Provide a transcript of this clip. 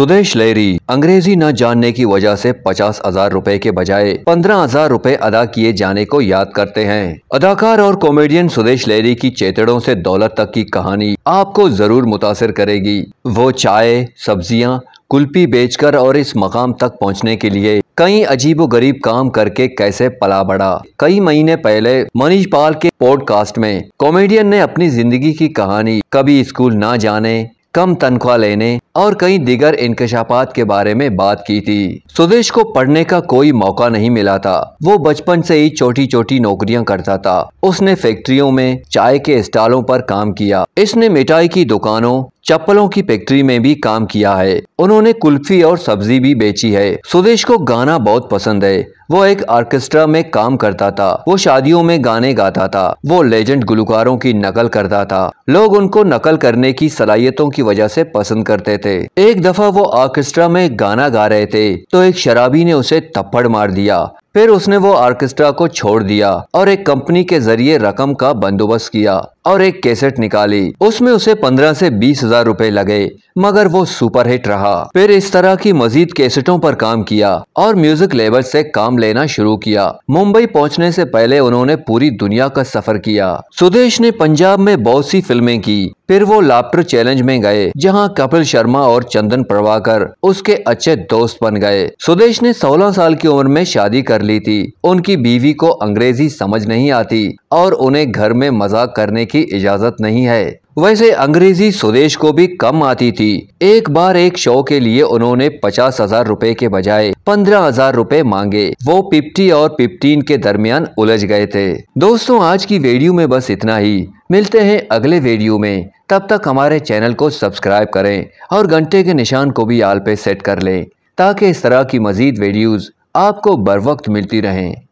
सुदेश लहरी अंग्रेजी न जानने की वजह से पचास हजार रूपए के बजाय पंद्रह हजार रूपए अदा किए जाने को याद करते हैं अदाकार और कॉमेडियन सुदेश लहरी की चेतड़ों से दौलत तक की कहानी आपको जरूर मुतासर करेगी वो चाय सब्जियां कुल्फी बेचकर और इस मकाम तक पहुंचने के लिए कई अजीबो गरीब काम करके कैसे पला बढ़ा कई महीने पहले मनीष पाल के पॉडकास्ट में कॉमेडियन ने अपनी जिंदगी की कहानी कभी स्कूल ना जाने कम तनख्वाह लेने और कई दिगर इंकशाफात के बारे में बात की थी सुदेश को पढ़ने का कोई मौका नहीं मिला था वो बचपन से ही छोटी छोटी नौकरियां करता था उसने फैक्ट्रियों में चाय के स्टालों पर काम किया इसने मिठाई की दुकानों चप्पलों की फैक्ट्री में भी काम किया है उन्होंने कुल्फी और सब्जी भी बेची है सुदेश को गाना बहुत पसंद है वो एक ऑर्केस्ट्रा में काम करता था वो शादियों में गाने गाता था वो लेजेंड गुलकारों की नकल करता था लोग उनको नकल करने की सलाहियतों की वजह से पसंद करते थे एक दफा वो ऑर्केस्ट्रा में गाना गा रहे थे तो एक शराबी ने उसे थप्पड़ मार दिया फिर उसने वो आर्केस्ट्रा को छोड़ दिया और एक कंपनी के जरिए रकम का बंदोबस्त किया और एक कैसेट निकाली उसमें उसे पंद्रह से बीस हजार रूपए लगे मगर वो सुपरहिट रहा फिर इस तरह की मजीद कैसेटों पर काम किया और म्यूजिक लेबर से काम लेना शुरू किया मुंबई पहुंचने से पहले उन्होंने पूरी दुनिया का सफर किया सुदेश ने पंजाब में बहुत सी फिल्में की फिर वो लाप्टर चैलेंज में गए जहां कपिल शर्मा और चंदन प्रभाकर उसके अच्छे दोस्त बन गए सुदेश ने 16 साल की उम्र में शादी कर ली थी उनकी बीवी को अंग्रेजी समझ नहीं आती और उन्हें घर में मजाक करने की इजाजत नहीं है वैसे अंग्रेजी सुदेश को भी कम आती थी एक बार एक शो के लिए उन्होंने पचास हजार रूपए के बजाय पंद्रह हजार रूपए मांगे वो पिप्टी और पिप्टीन के दरमियान उलझ गए थे दोस्तों आज की वीडियो में बस इतना ही मिलते हैं अगले वीडियो में तब तक हमारे चैनल को सब्सक्राइब करें और घंटे के निशान को भी आल पे सेट कर लें ताकि इस तरह की मज़ीद वीडियोज़ आपको बर वक्त मिलती रहें